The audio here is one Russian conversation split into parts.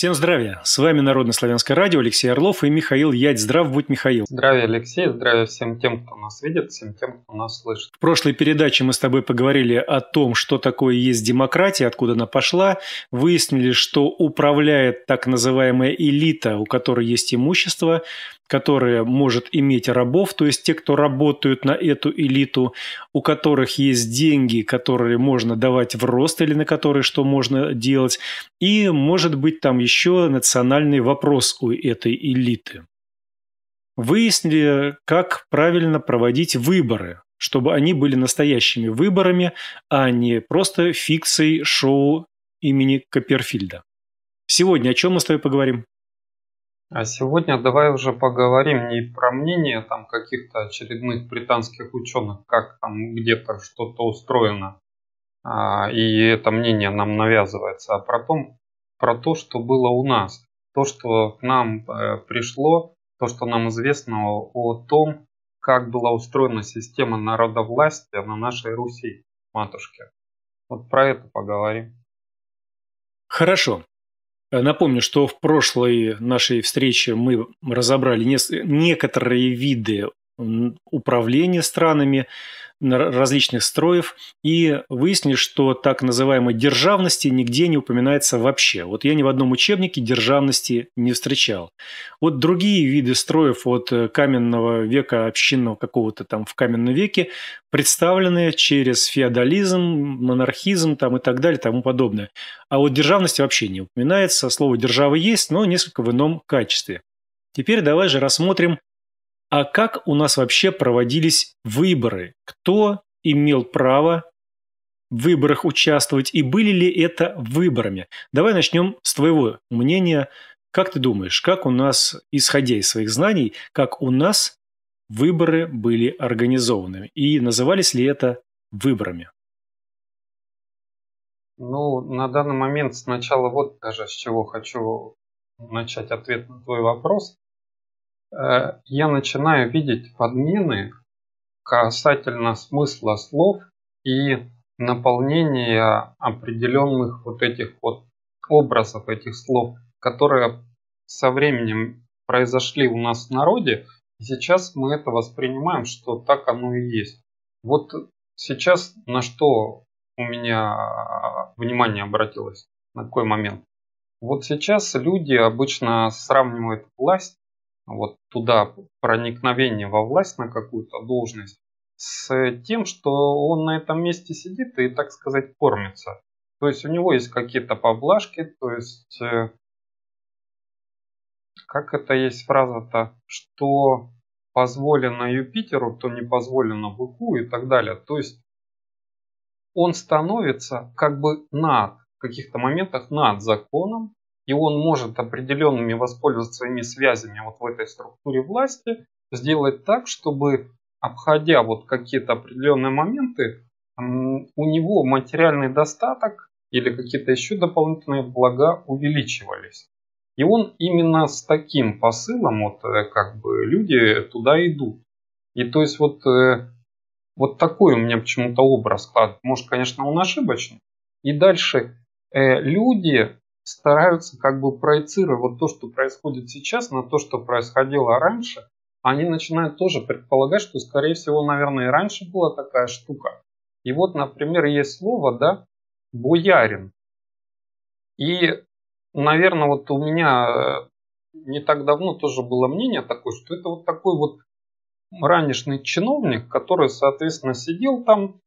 Всем здравия! С вами Народно-славянское радио, Алексей Орлов и Михаил Ядь. Здрав будь, Михаил! Здравия, Алексей! Здравия всем тем, кто нас видит, всем тем, кто нас слышит. В прошлой передаче мы с тобой поговорили о том, что такое есть демократия, откуда она пошла. Выяснили, что управляет так называемая элита, у которой есть имущество, которая может иметь рабов, то есть те, кто работают на эту элиту, у которых есть деньги, которые можно давать в рост или на которые что можно делать, и может быть там еще национальный вопрос у этой элиты. Выяснили, как правильно проводить выборы, чтобы они были настоящими выборами, а не просто фикцией шоу имени Копперфильда. Сегодня о чем мы с тобой поговорим? А сегодня давай уже поговорим не про мнение там каких-то очередных британских ученых, как там где-то что-то устроено, а, и это мнение нам навязывается, а про, том, про то, что было у нас, то, что к нам э, пришло, то, что нам известно о том, как была устроена система народовластия на нашей Руси, матушке. Вот про это поговорим. Хорошо. Напомню, что в прошлой нашей встрече мы разобрали некоторые виды управления странами, различных строев и выяснили, что так называемой державности нигде не упоминается вообще. Вот я ни в одном учебнике державности не встречал. Вот другие виды строев от э, каменного века, общинного какого-то там в каменном веке представлены через феодализм, монархизм там и так далее тому подобное. А вот державности вообще не упоминается. Слово «держава» есть, но несколько в ином качестве. Теперь давай же рассмотрим а как у нас вообще проводились выборы, кто имел право в выборах участвовать и были ли это выборами. Давай начнем с твоего мнения. Как ты думаешь, как у нас, исходя из своих знаний, как у нас выборы были организованы и назывались ли это выборами? Ну, на данный момент сначала вот даже с чего хочу начать ответ на твой вопрос. Э, я начинаю видеть подмены касательно смысла слов и наполнения определенных вот этих вот образов этих слов, которые со временем произошли у нас в народе, и сейчас мы это воспринимаем, что так оно и есть. Вот сейчас на что у меня внимание обратилось, на какой момент? Вот сейчас люди обычно сравнивают власть вот туда проникновение во власть на какую-то должность с тем, что он на этом месте сидит и, так сказать, кормится. То есть у него есть какие-то поблажки, то есть э, как это есть фраза-то, что позволено Юпитеру, то не позволено быку и так далее. То есть он становится как бы над, в каких-то моментах над законом, и он может определенными воспользоваться своими связями вот в этой структуре власти, сделать так, чтобы обходя вот какие-то определенные моменты, у него материальный достаток или какие-то еще дополнительные блага увеличивались. И он именно с таким посылом, вот э, как бы люди туда идут. И то есть вот, э, вот такой у меня почему-то образ складывается. Может, конечно, он ошибочный. И дальше э, люди стараются как бы проецировать то, что происходит сейчас, на то, что происходило раньше, они начинают тоже предполагать, что, скорее всего, наверное, и раньше была такая штука. И вот, например, есть слово, да, «боярин». И, наверное, вот у меня э, не так давно тоже было мнение такое, что это вот такой вот ранешный чиновник, который, соответственно, сидел там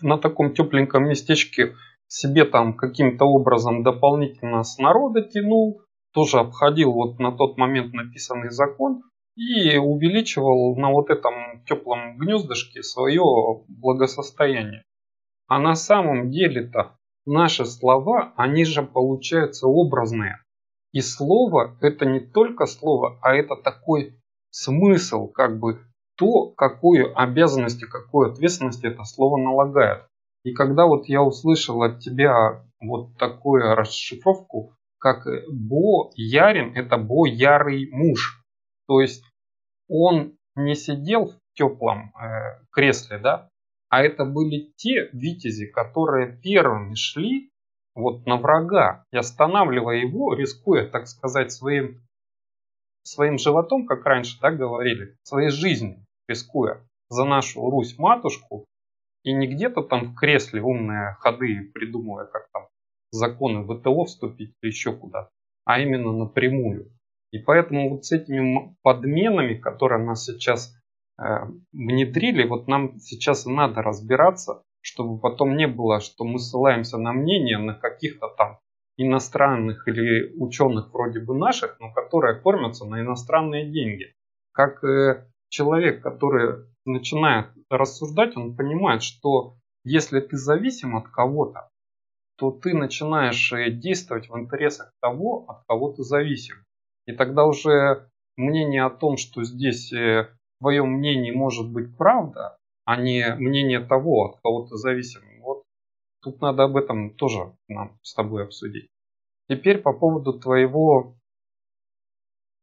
на таком тепленьком местечке себе там каким-то образом дополнительно с народа тянул, тоже обходил вот на тот момент написанный закон и увеличивал на вот этом теплом гнездышке свое благосостояние. А на самом деле-то наши слова, они же получаются образные. И слово – это не только слово, а это такой смысл, как бы то, какую обязанность и какую ответственность это слово налагает. И когда вот я услышал от тебя вот такую расшифровку, как э, Бо Ярин, это Бо Ярый муж. То есть он не сидел в теплом э, кресле, да, а это были те витязи, которые первыми шли вот на врага, и останавливая его, рискуя, так сказать, своим, своим животом, как раньше да, говорили, своей жизнью, рискуя за нашу Русь-матушку, и не где-то там в кресле умные ходы, придумывая, как там законы ВТО вступить или еще куда, а именно напрямую. И поэтому вот с этими подменами, которые нас сейчас э, внедрили, вот нам сейчас надо разбираться, чтобы потом не было, что мы ссылаемся на мнение на каких-то там иностранных или ученых вроде бы наших, но которые кормятся на иностранные деньги. Как э, человек, который начинает рассуждать, он понимает, что если ты зависим от кого-то, то ты начинаешь э, действовать в интересах того, от кого ты зависим. И тогда уже мнение о том, что здесь э, твое мнение может быть правда, а не мнение того, от кого ты зависим. Вот тут надо об этом тоже нам с тобой обсудить. Теперь по поводу твоего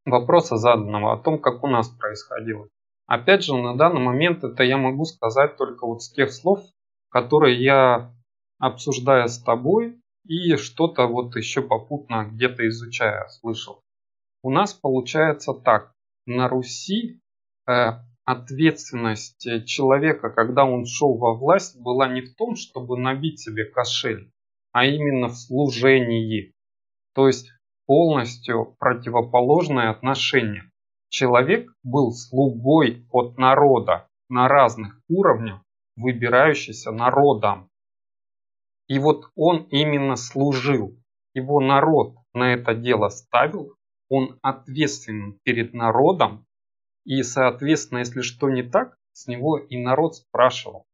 вопроса заданного о том, как у нас происходило. Опять же, на данный момент это я могу сказать только вот с тех слов, которые я обсуждаю с тобой и что-то вот еще попутно где-то изучая слышал. У нас получается так. На Руси э, ответственность человека, когда он шел во власть, была не в том, чтобы набить себе кошель, а именно в служении. То есть полностью противоположное отношение. Человек был слугой от народа на разных уровнях, выбирающийся народом. И вот он именно служил. Его народ на это дело ставил, он ответственен перед народом, и, соответственно, если что не так, с него и народ спрашивал.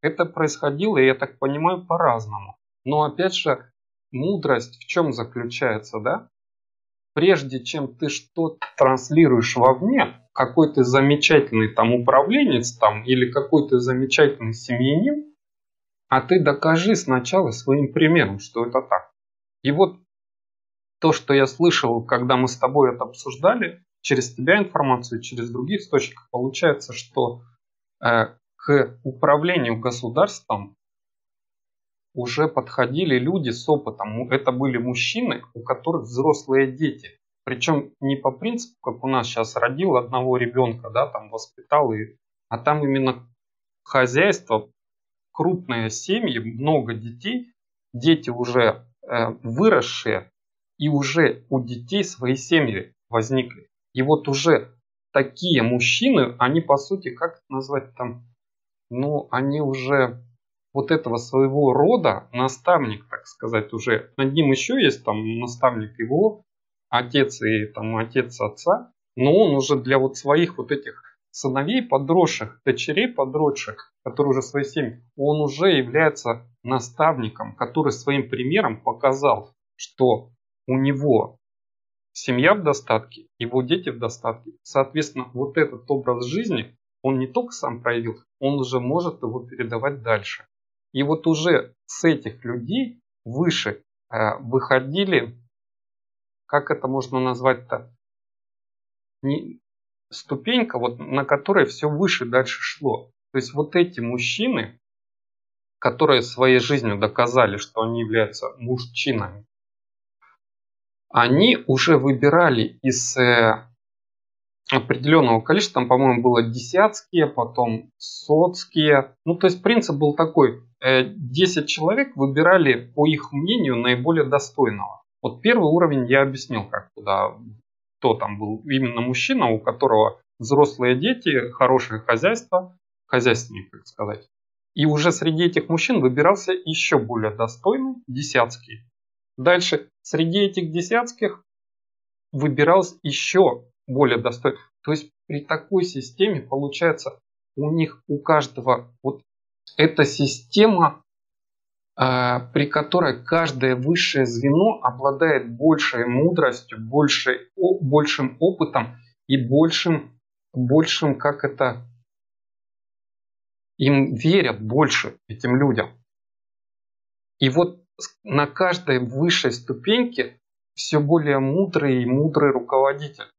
Это происходило, я так понимаю, по-разному. Но опять же, мудрость в чем заключается, да? прежде чем ты что-то транслируешь вовне, какой ты замечательный там управленец там или какой ты замечательный семьянин, а ты докажи сначала своим примером, что это так. И вот то, что я слышал, когда мы с тобой это обсуждали, через тебя информацию, через других источников, получается, что э, к управлению государством уже подходили люди с опытом. Это были мужчины, у которых взрослые дети. Причем не по принципу, как у нас сейчас родил одного ребенка, да, там воспитал, и, а там именно хозяйство, крупные семьи, много детей, дети уже э, выросшие, и уже у детей свои семьи возникли. И вот уже такие мужчины, они по сути, как это назвать там, ну, они уже вот этого своего рода наставник, так сказать, уже. Над ним еще есть там наставник его, отец и там отец отца, но он уже для вот своих вот этих сыновей подросших, дочерей подросших, которые уже свои семьи, он уже является наставником, который своим примером показал, что у него семья в достатке, его дети в достатке. Соответственно, вот этот образ жизни, он не только сам проявил, он уже может его передавать дальше. И вот уже с этих людей выше э, выходили, как это можно назвать-то, ступенька, вот, на которой все выше дальше шло. То есть вот эти мужчины, которые своей жизнью доказали, что они являются мужчинами, они уже выбирали из э, определенного количества, там, по-моему, было десятские, потом сотские. Ну, то есть принцип был такой, 10 э, человек выбирали, по их мнению, наиболее достойного. Вот первый уровень я объяснил, как туда, кто там был именно мужчина, у которого взрослые дети, хорошее хозяйство, хозяйственник, как сказать. И уже среди этих мужчин выбирался еще более достойный десятский. Дальше среди этих десятских выбиралось еще более достойно. То есть при такой системе получается у них у каждого вот эта система, э, при которой каждое высшее звено обладает большей мудростью, большей, большим опытом и большим, большим, как это, им верят больше этим людям. И вот на каждой высшей ступеньке все более мудрый и мудрый руководитель.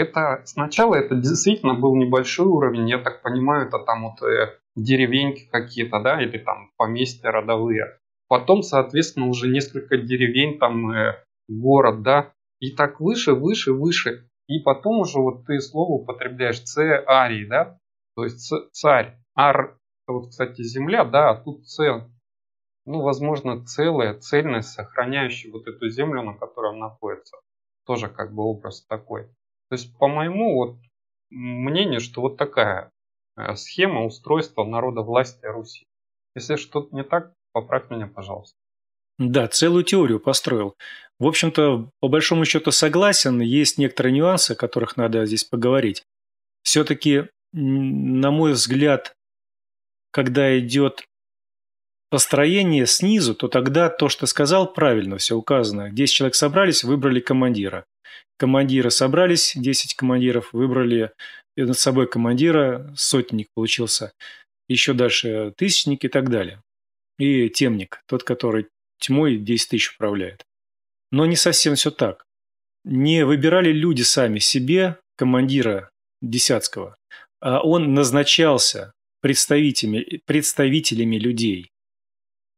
Это сначала это действительно был небольшой уровень, я так понимаю, это там вот э, деревеньки какие-то, да, или там поместья родовые. Потом, соответственно, уже несколько деревень, там э, город, да, и так выше, выше, выше. И потом уже вот ты слово употребляешь «це арий», да, то есть «царь». Ар, вот, кстати, земля, да, а тут «це», ну, возможно, целая, цельность, сохраняющая вот эту землю, на которой он находится. Тоже как бы образ такой. То есть, по моему вот мнению, что вот такая э, схема устройства народа власти Руси. Если что-то не так, поправь меня, пожалуйста. Да, целую теорию построил. В общем-то, по большому счету согласен, есть некоторые нюансы, о которых надо здесь поговорить. Все-таки, на мой взгляд, когда идет построение снизу, то тогда то, что сказал, правильно все указано. 10 человек собрались, выбрали командира. Командиры собрались, 10 командиров, выбрали над собой командира, сотник получился, еще дальше тысячник и так далее. И темник, тот, который тьмой 10 тысяч управляет. Но не совсем все так. Не выбирали люди сами себе командира Десятского, а он назначался представителями, представителями людей.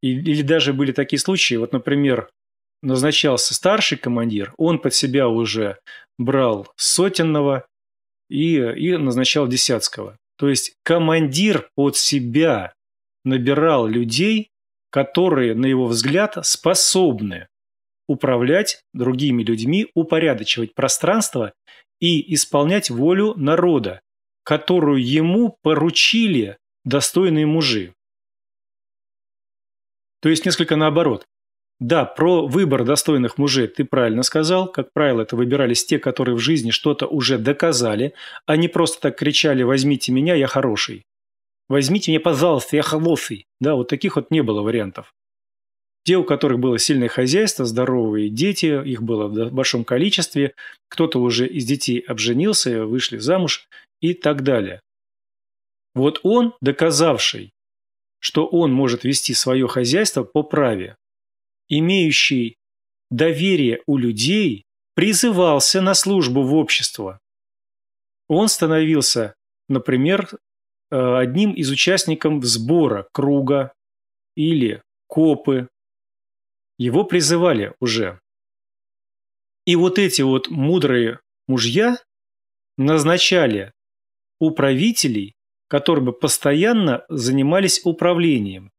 или даже были такие случаи, вот, например, назначался старший командир, он под себя уже брал сотенного и, и назначал десятского. То есть командир под себя набирал людей, которые, на его взгляд, способны управлять другими людьми, упорядочивать пространство и исполнять волю народа, которую ему поручили достойные мужи. То есть несколько наоборот. Да, про выбор достойных мужей ты правильно сказал. Как правило, это выбирались те, которые в жизни что-то уже доказали, а не просто так кричали «возьмите меня, я хороший». «Возьмите меня, пожалуйста, я холосый». Да, вот таких вот не было вариантов. Те, у которых было сильное хозяйство, здоровые дети, их было в большом количестве, кто-то уже из детей обженился, вышли замуж и так далее. Вот он, доказавший, что он может вести свое хозяйство по праве, имеющий доверие у людей, призывался на службу в общество. Он становился, например, э, одним из участников сбора круга или копы. Его призывали уже. И вот эти вот мудрые мужья назначали управителей, которые бы постоянно занимались управлением.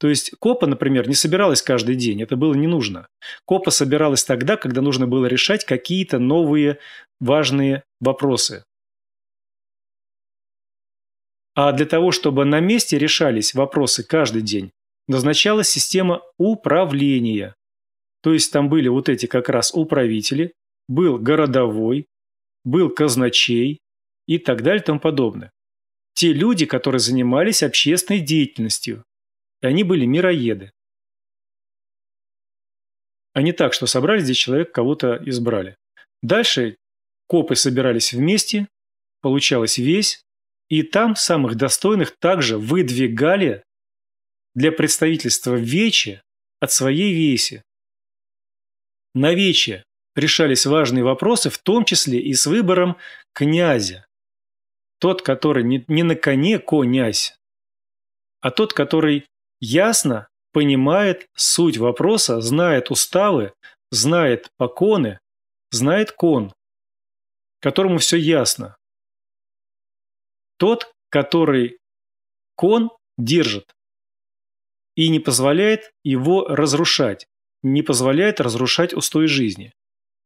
То есть КОПа, например, не собиралась каждый день, это было не нужно. КОПа собиралась тогда, когда нужно было решать какие-то новые важные вопросы. А для того, чтобы на месте решались вопросы каждый день, назначалась система управления. То есть там были вот эти как раз управители, был городовой, был казначей и так далее и тому подобное. Те люди, которые занимались общественной деятельностью, и Они были мироеды. А не так, что собрали здесь человек, кого-то избрали. Дальше копы собирались вместе, получалось весь, и там самых достойных также выдвигали для представительства вече от своей веси. На вече решались важные вопросы, в том числе и с выбором князя. Тот, который не, не на коне князь, а тот, который Ясно понимает суть вопроса, знает уставы, знает поконы, знает кон, которому все ясно. Тот, который кон держит и не позволяет его разрушать, не позволяет разрушать устой жизни.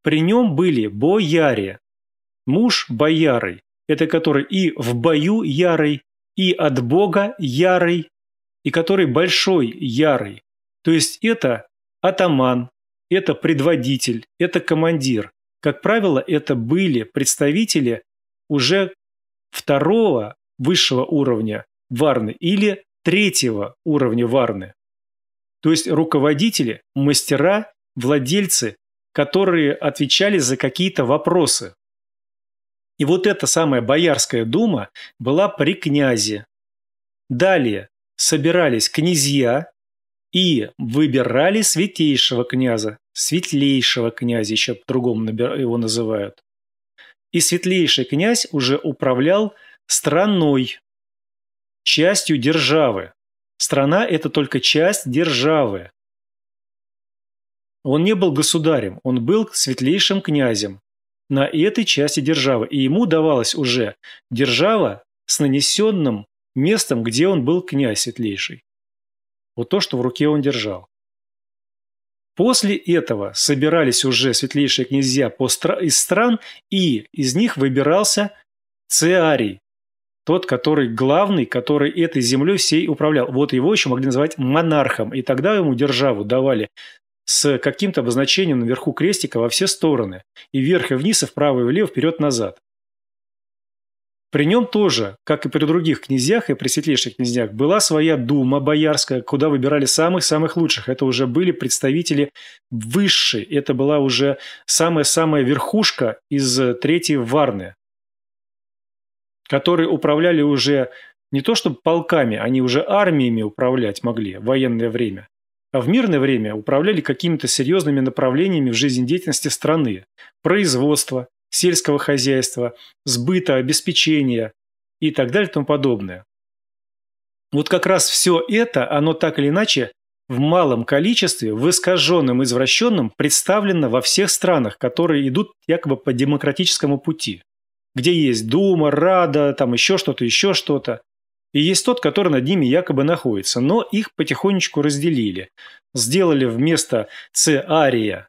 При нем были бояре, муж боярый, это который и в бою ярый, и от Бога ярый, и который большой, ярый. То есть это атаман, это предводитель, это командир. Как правило, это были представители уже второго высшего уровня варны или третьего уровня варны. То есть руководители, мастера, владельцы, которые отвечали за какие-то вопросы. И вот эта самая Боярская дума была при князе. Далее, собирались князья и выбирали святейшего князя, светлейшего князя, еще по-другому его называют. И светлейший князь уже управлял страной, частью державы. Страна – это только часть державы. Он не был государем, он был светлейшим князем на этой части державы, и ему давалась уже держава с нанесенным местом, где он был князь светлейший. Вот то, что в руке он держал. После этого собирались уже светлейшие князья из стран, и из них выбирался Циарий, тот, который главный, который этой землей всей управлял. Вот его еще могли называть монархом, и тогда ему державу давали с каким-то обозначением наверху крестика во все стороны, и вверх и вниз, и вправо и влево, вперед-назад. При нем тоже, как и при других князьях и при светлейших князьях, была своя дума боярская, куда выбирали самых-самых лучших. Это уже были представители высшие, это была уже самая-самая верхушка из третьей Варны, которые управляли уже не то чтобы полками, они уже армиями управлять могли в военное время, а в мирное время управляли какими-то серьезными направлениями в жизнедеятельности страны. Производство, сельского хозяйства, сбыта, обеспечения и так далее и тому подобное. Вот как раз все это, оно так или иначе в малом количестве, в искаженном, извращенном, представлено во всех странах, которые идут якобы по демократическому пути, где есть Дума, Рада, там еще что-то, еще что-то. И есть тот, который над ними якобы находится. Но их потихонечку разделили. Сделали вместо Цария,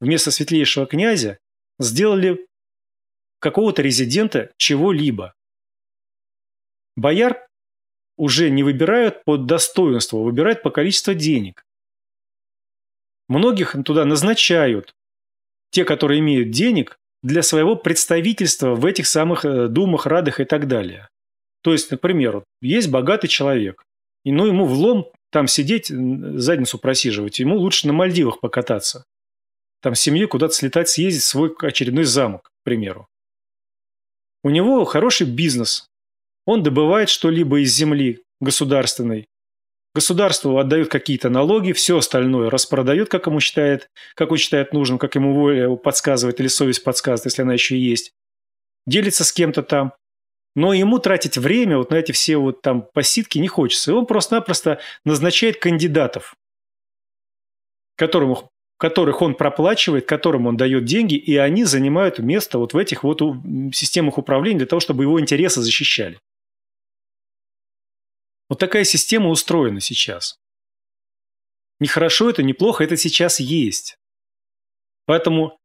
вместо светлейшего князя, сделали какого-то резидента чего-либо. Бояр уже не выбирают по достоинству, а выбирают по количеству денег. Многих туда назначают, те, которые имеют денег, для своего представительства в этих самых э, думах, радах и так далее. То есть, например, есть богатый человек, и ну ему влом там сидеть, задницу просиживать, ему лучше на Мальдивах покататься. Там семье куда-то слетать, съездить в свой очередной замок, к примеру. У него хороший бизнес. Он добывает что-либо из земли государственной. Государству отдают какие-то налоги, все остальное распродает, как ему считает, как он считает нужным, как ему воля подсказывает или совесть подсказывает, если она еще есть. Делится с кем-то там. Но ему тратить время вот на эти все вот там посидки не хочется. И он просто-напросто назначает кандидатов, которым которых он проплачивает, которым он дает деньги, и они занимают место вот в этих вот системах управления для того, чтобы его интересы защищали. Вот такая система устроена сейчас. Нехорошо это, неплохо, это сейчас есть. Поэтому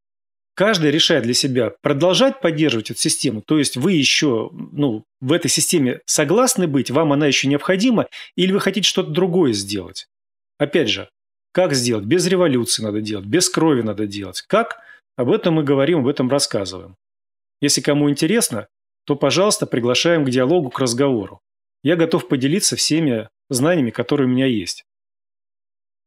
каждый решает для себя, продолжать поддерживать эту систему, то есть вы еще ну, в этой системе согласны быть, вам она еще необходима, или вы хотите что-то другое сделать. Опять же, как сделать? Без революции надо делать, без крови надо делать. Как? Об этом мы говорим, об этом рассказываем. Если кому интересно, то, пожалуйста, приглашаем к диалогу, к разговору. Я готов поделиться всеми знаниями, которые у меня есть.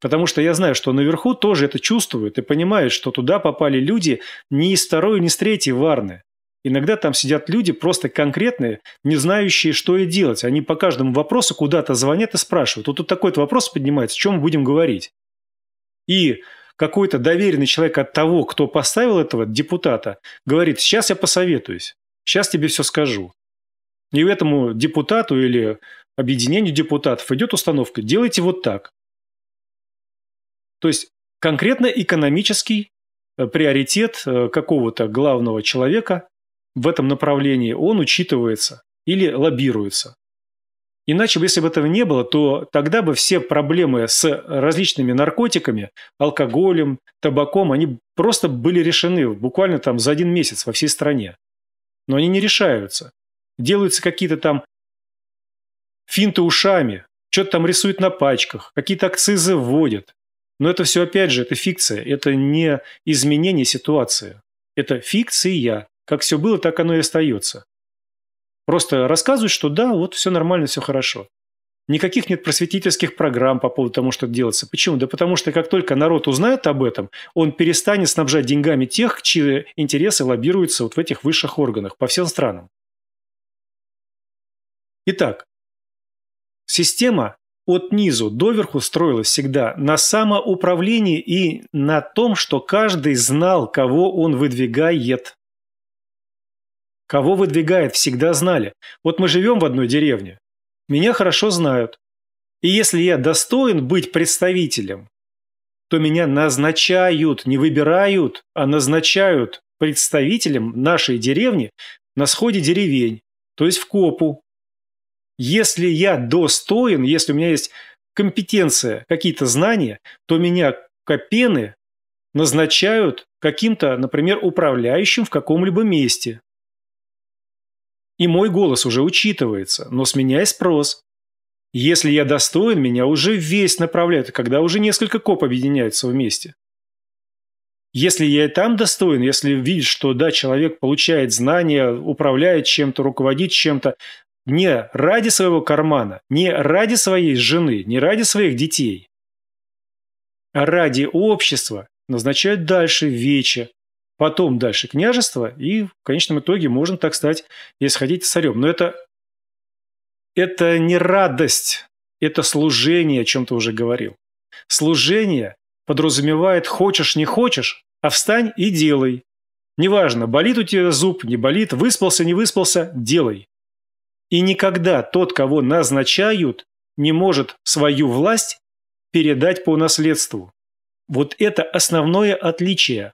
Потому что я знаю, что наверху тоже это чувствуют и понимают, что туда попали люди не из второй, не из третьей варны. Иногда там сидят люди просто конкретные, не знающие, что и делать. Они по каждому вопросу куда-то звонят и спрашивают. Вот тут такой-то вопрос поднимается, о чем мы будем говорить. И какой-то доверенный человек от того, кто поставил этого депутата, говорит, сейчас я посоветуюсь, сейчас тебе все скажу. И этому депутату или объединению депутатов идет установка, делайте вот так. То есть конкретно экономический э, приоритет э, какого-то главного человека в этом направлении, он учитывается или лоббируется. Иначе, если бы этого не было, то тогда бы все проблемы с различными наркотиками, алкоголем, табаком, они просто были решены буквально там за один месяц во всей стране. Но они не решаются. Делаются какие-то там финты ушами, что-то там рисуют на пачках, какие-то акцизы вводят. Но это все, опять же, это фикция, это не изменение ситуации. Это фикция. Как все было, так оно и остается. Просто рассказывают, что да, вот все нормально, все хорошо. Никаких нет просветительских программ по поводу того, что делается. Почему? Да потому что как только народ узнает об этом, он перестанет снабжать деньгами тех, чьи интересы лоббируются вот в этих высших органах по всем странам. Итак, система от низу до верху строилась всегда на самоуправлении и на том, что каждый знал, кого он выдвигает. Кого выдвигает, всегда знали. Вот мы живем в одной деревне. Меня хорошо знают. И если я достоин быть представителем, то меня назначают, не выбирают, а назначают представителем нашей деревни на сходе деревень, то есть в КОПу. Если я достоин, если у меня есть компетенция, какие-то знания, то меня копены назначают каким-то, например, управляющим в каком-либо месте. И мой голос уже учитывается, но с меня и спрос. Если я достоин, меня уже весь направляют, когда уже несколько коп объединяются вместе. Если я и там достоин, если видишь, что да, человек получает знания, управляет чем-то, руководит чем-то, не ради своего кармана, не ради своей жены, не ради своих детей, а ради общества назначают дальше вече, потом дальше княжество, и в конечном итоге можно так стать, если хотите, царем. Но это, это не радость, это служение, о чем ты уже говорил. Служение подразумевает хочешь, не хочешь, а встань и делай. Неважно, болит у тебя зуб, не болит, выспался, не выспался, делай. И никогда тот, кого назначают, не может свою власть передать по наследству. Вот это основное отличие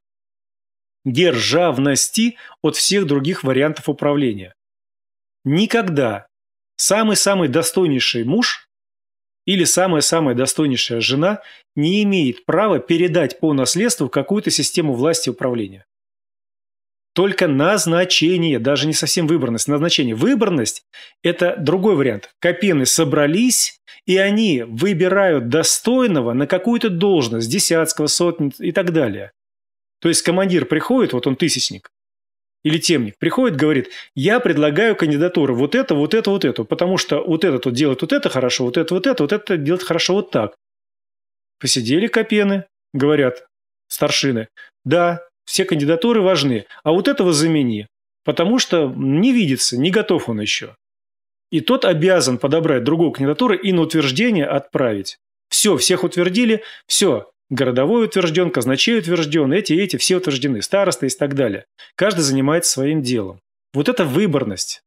державности от всех других вариантов управления. Никогда самый-самый достойнейший муж или самая-самая достойнейшая жена не имеет права передать по наследству какую-то систему власти управления. Только назначение, даже не совсем выборность, назначение. Выборность – это другой вариант. Копены собрались, и они выбирают достойного на какую-то должность, десятского, сотни и так далее. То есть командир приходит, вот он тысячник или темник, приходит, говорит, я предлагаю кандидатуру вот это, вот это, вот это, потому что вот этот вот делает вот это хорошо, вот это, вот это, вот это делает хорошо вот так. Посидели копены, говорят старшины, да, все кандидатуры важны, а вот этого замени, потому что не видится, не готов он еще. И тот обязан подобрать другую кандидатуру и на утверждение отправить. Все, всех утвердили, все, Городовой утвержден, казначей утвержден, эти и эти все утверждены, староста и так далее. Каждый занимается своим делом. Вот это выборность.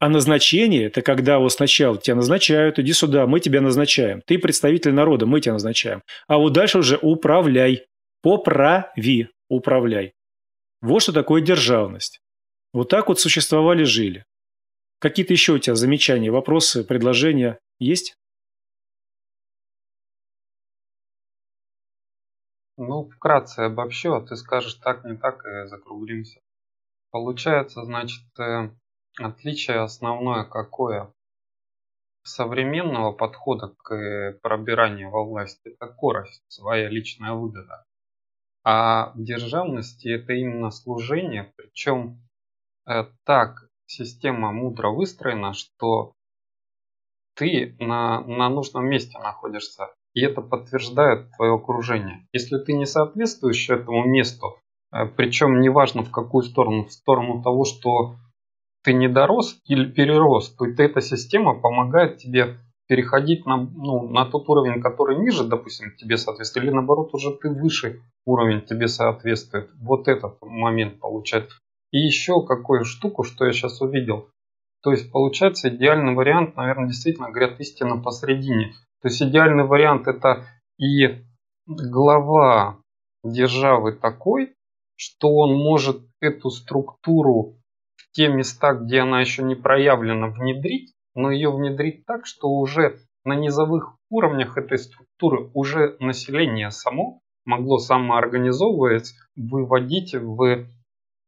А назначение – это когда вот сначала тебя назначают, иди сюда, мы тебя назначаем. Ты представитель народа, мы тебя назначаем. А вот дальше уже управляй, по праве, управляй. Вот что такое державность. Вот так вот существовали, жили. Какие-то еще у тебя замечания, вопросы, предложения есть? Ну, вкратце обобщу, а ты скажешь так, не так и закруглимся. Получается, значит, э, отличие основное какое? Современного подхода к э, пробиранию во власть – это корость, своя личная выгода. А в державности это именно служение, причем э, так система мудро выстроена, что ты на, на нужном месте находишься и это подтверждает твое окружение. Если ты не соответствуешь этому месту, э, причем неважно в какую сторону, в сторону того, что ты не дорос или перерос, то эта система помогает тебе переходить на, ну, на тот уровень, который ниже, допустим, тебе соответствует, или наоборот уже ты выше уровень тебе соответствует. Вот этот момент получается. И еще какую штуку, что я сейчас увидел. То есть получается идеальный вариант, наверное, действительно говорят истина посредине. То есть идеальный вариант это и глава державы такой, что он может эту структуру в те места, где она еще не проявлена, внедрить, но ее внедрить так, что уже на низовых уровнях этой структуры уже население само могло самоорганизовываясь выводить в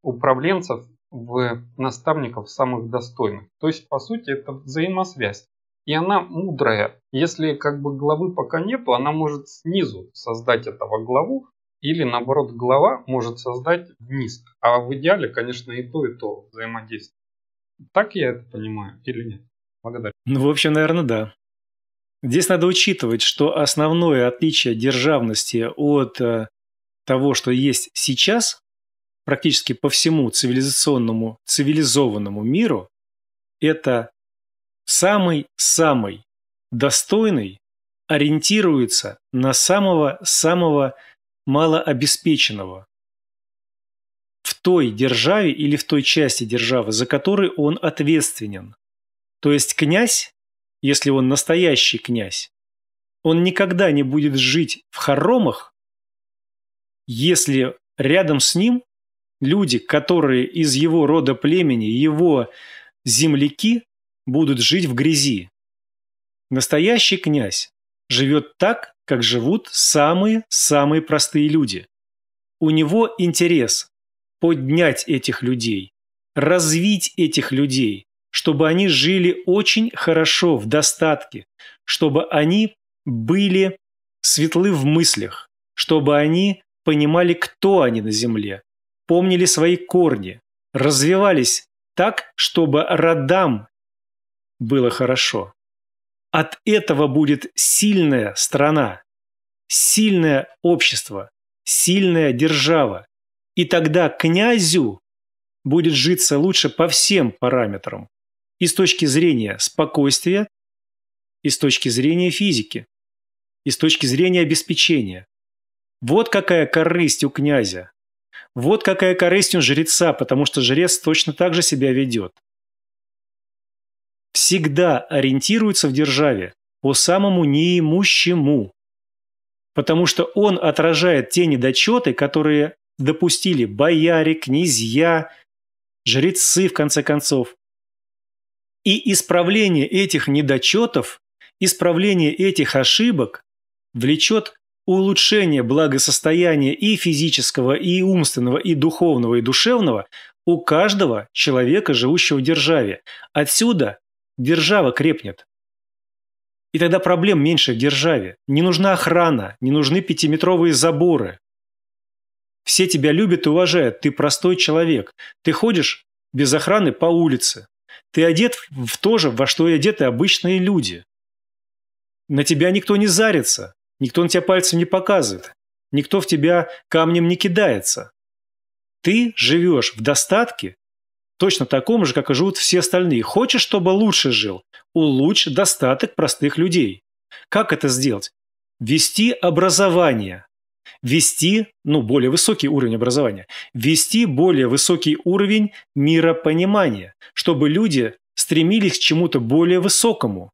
управленцев, в наставников самых достойных. То есть, по сути, это взаимосвязь. И она мудрая. Если как бы главы пока нету, она может снизу создать этого главу, или наоборот глава может создать вниз. А в идеале, конечно, и то, и то взаимодействие. Так я это понимаю или нет? Благодарю. Ну, в общем, наверное, да. Здесь надо учитывать, что основное отличие державности от э, того, что есть сейчас, практически по всему цивилизационному, цивилизованному миру, это самый-самый достойный ориентируется на самого-самого малообеспеченного в той державе или в той части державы, за которой он ответственен. То есть князь, если он настоящий князь, он никогда не будет жить в хоромах, если рядом с ним люди, которые из его рода племени, его земляки, будут жить в грязи. Настоящий князь живет так, как живут самые-самые простые люди. У него интерес поднять этих людей, развить этих людей, чтобы они жили очень хорошо, в достатке, чтобы они были светлы в мыслях, чтобы они понимали, кто они на земле, помнили свои корни, развивались так, чтобы родам было хорошо. От этого будет сильная страна, сильное общество, сильная держава. И тогда князю будет житься лучше по всем параметрам. И с точки зрения спокойствия, и с точки зрения физики, и с точки зрения обеспечения. Вот какая корысть у князя. Вот какая корысть у жреца, потому что жрец точно так же себя ведет всегда ориентируется в державе по самому неимущему, потому что он отражает те недочеты, которые допустили бояре, князья, жрецы, в конце концов. И исправление этих недочетов, исправление этих ошибок влечет улучшение благосостояния и физического, и умственного, и духовного, и душевного у каждого человека, живущего в державе. Отсюда держава крепнет. И тогда проблем меньше в державе. Не нужна охрана, не нужны пятиметровые заборы. Все тебя любят и уважают, ты простой человек. Ты ходишь без охраны по улице. Ты одет в то же, во что и одеты обычные люди. На тебя никто не зарится, никто на тебя пальцем не показывает, никто в тебя камнем не кидается. Ты живешь в достатке точно таком же, как и живут все остальные. Хочешь, чтобы лучше жил? Улучшь достаток простых людей. Как это сделать? Вести образование. Вести, ну, более высокий уровень образования. Вести более высокий уровень миропонимания, чтобы люди стремились к чему-то более высокому.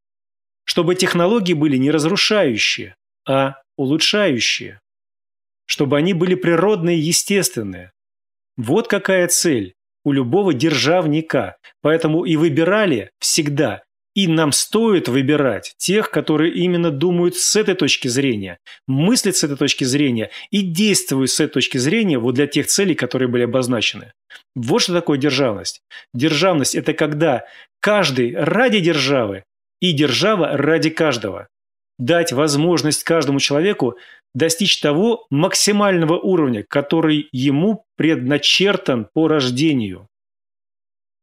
Чтобы технологии были не разрушающие, а улучшающие. Чтобы они были природные и естественные. Вот какая цель у любого державника. Поэтому и выбирали всегда. И нам стоит выбирать тех, которые именно думают с этой точки зрения, мыслят с этой точки зрения и действуют с этой точки зрения вот для тех целей, которые были обозначены. Вот что такое державность. Державность – это когда каждый ради державы и держава ради каждого. Дать возможность каждому человеку достичь того максимального уровня, который ему предначертан по рождению.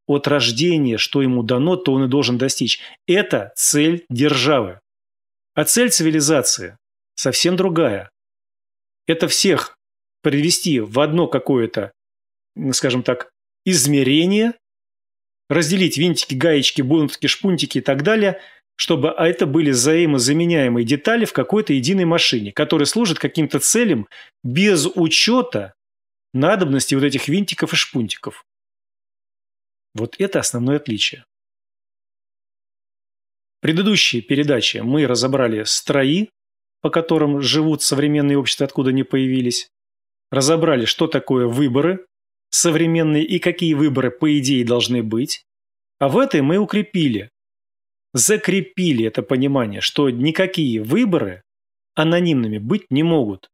От рождения, что ему дано, то он и должен достичь. Это цель державы. А цель цивилизации совсем другая. Это всех привести в одно какое-то, скажем так, измерение, разделить винтики, гаечки, бунтики, шпунтики и так далее – чтобы а это были взаимозаменяемые детали в какой-то единой машине, которая служит каким-то целям без учета надобности вот этих винтиков и шпунтиков. Вот это основное отличие. Предыдущие передачи мы разобрали строи, по которым живут современные общества, откуда они появились. Разобрали, что такое выборы современные и какие выборы, по идее, должны быть. А в этой мы укрепили закрепили это понимание, что никакие выборы анонимными быть не могут.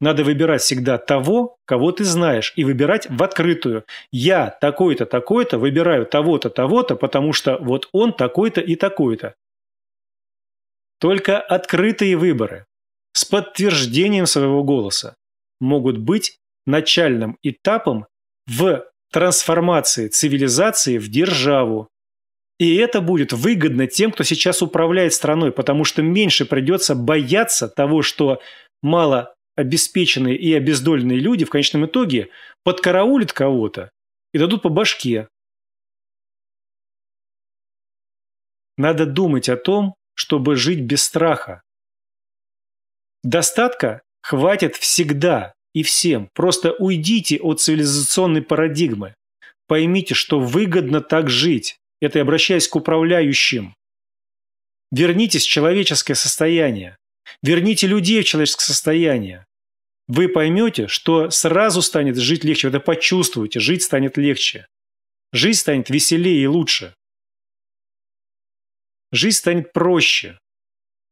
Надо выбирать всегда того, кого ты знаешь, и выбирать в открытую. Я такой-то, такой-то выбираю того-то, того-то, потому что вот он такой-то и такой-то. Только открытые выборы с подтверждением своего голоса могут быть начальным этапом в трансформации цивилизации в державу, и это будет выгодно тем, кто сейчас управляет страной, потому что меньше придется бояться того, что мало обеспеченные и обездоленные люди в конечном итоге подкараулят кого-то и дадут по башке. Надо думать о том, чтобы жить без страха. Достатка хватит всегда и всем. Просто уйдите от цивилизационной парадигмы. Поймите, что выгодно так жить это и обращаясь к управляющим. Вернитесь в человеческое состояние. Верните людей в человеческое состояние. Вы поймете, что сразу станет жить легче. Вы это почувствуете. Жить станет легче. Жизнь станет веселее и лучше. Жизнь станет проще.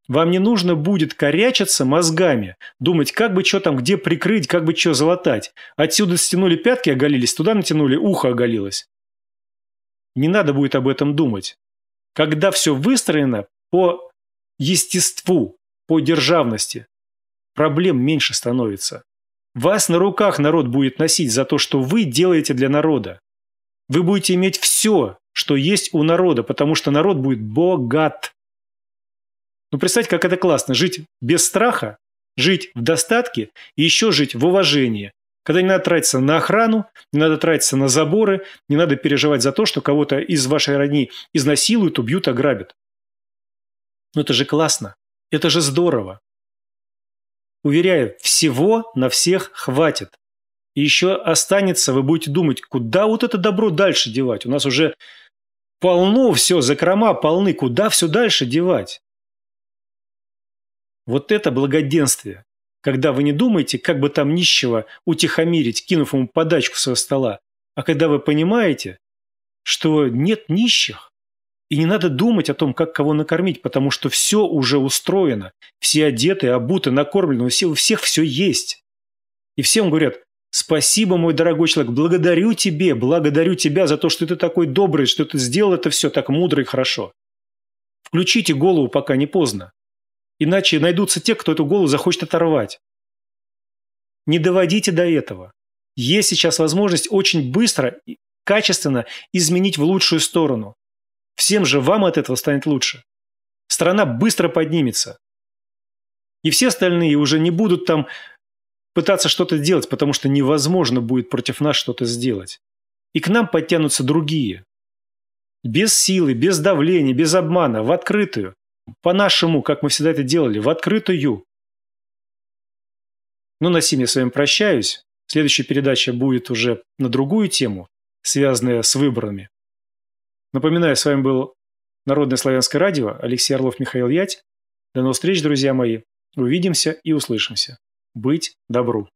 Вам не нужно будет корячиться мозгами, думать, как бы что там, где прикрыть, как бы что залатать. Отсюда стянули пятки, оголились, туда натянули, ухо оголилось. Не надо будет об этом думать. Когда все выстроено по естеству, по державности, проблем меньше становится. Вас на руках народ будет носить за то, что вы делаете для народа. Вы будете иметь все, что есть у народа, потому что народ будет богат. Ну, представьте, как это классно, жить без страха, жить в достатке и еще жить в уважении, когда не надо тратиться на охрану, не надо тратиться на заборы, не надо переживать за то, что кого-то из вашей родни изнасилуют, убьют, ограбят. Но ну, это же классно. Это же здорово. Уверяю, всего на всех хватит. И еще останется, вы будете думать, куда вот это добро дальше девать? У нас уже полно все, закрома полны, куда все дальше девать? Вот это благоденствие когда вы не думаете, как бы там нищего утихомирить, кинув ему подачку со стола, а когда вы понимаете, что нет нищих, и не надо думать о том, как кого накормить, потому что все уже устроено, все одеты, обуты, накормлены, у всех, все есть. И всем говорят, спасибо, мой дорогой человек, благодарю тебе, благодарю тебя за то, что ты такой добрый, что ты сделал это все так мудро и хорошо. Включите голову, пока не поздно. Иначе найдутся те, кто эту голову захочет оторвать. Не доводите до этого. Есть сейчас возможность очень быстро и качественно изменить в лучшую сторону. Всем же вам от этого станет лучше. Страна быстро поднимется. И все остальные уже не будут там пытаться что-то делать, потому что невозможно будет против нас что-то сделать. И к нам подтянутся другие. Без силы, без давления, без обмана, в открытую. По-нашему, как мы всегда это делали, в открытую. Ну, на сим я с вами прощаюсь. Следующая передача будет уже на другую тему, связанная с выборами. Напоминаю, с вами был Народное славянское радио, Алексей Орлов, Михаил Ять. До новых встреч, друзья мои. Увидимся и услышимся. Быть добру.